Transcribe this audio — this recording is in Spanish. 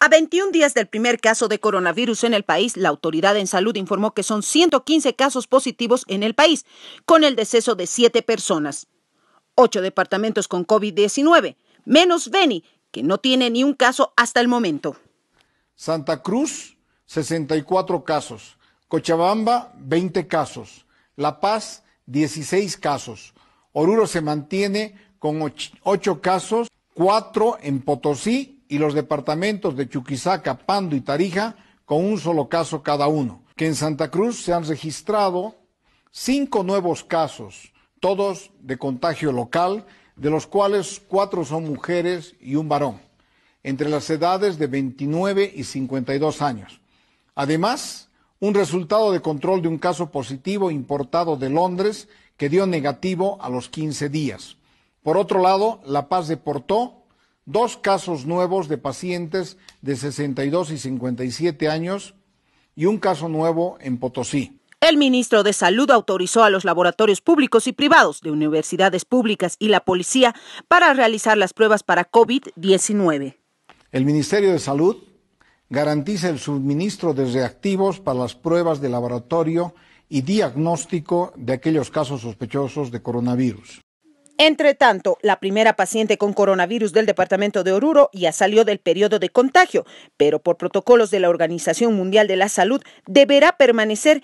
A 21 días del primer caso de coronavirus en el país, la autoridad en salud informó que son 115 casos positivos en el país, con el deceso de 7 personas. 8 departamentos con COVID-19, menos Beni, que no tiene ni un caso hasta el momento. Santa Cruz, 64 casos. Cochabamba, 20 casos. La Paz, 16 casos. Oruro se mantiene con 8 casos, 4 en Potosí y los departamentos de Chuquisaca, Pando y Tarija con un solo caso cada uno, que en Santa Cruz se han registrado cinco nuevos casos, todos de contagio local, de los cuales cuatro son mujeres y un varón, entre las edades de 29 y 52 años. Además, un resultado de control de un caso positivo importado de Londres que dio negativo a los 15 días. Por otro lado, La Paz deportó dos casos nuevos de pacientes de 62 y 57 años y un caso nuevo en Potosí. El ministro de Salud autorizó a los laboratorios públicos y privados de universidades públicas y la policía para realizar las pruebas para COVID-19. El Ministerio de Salud garantiza el suministro de reactivos para las pruebas de laboratorio y diagnóstico de aquellos casos sospechosos de coronavirus. Entre tanto, la primera paciente con coronavirus del departamento de Oruro ya salió del periodo de contagio, pero por protocolos de la Organización Mundial de la Salud deberá permanecer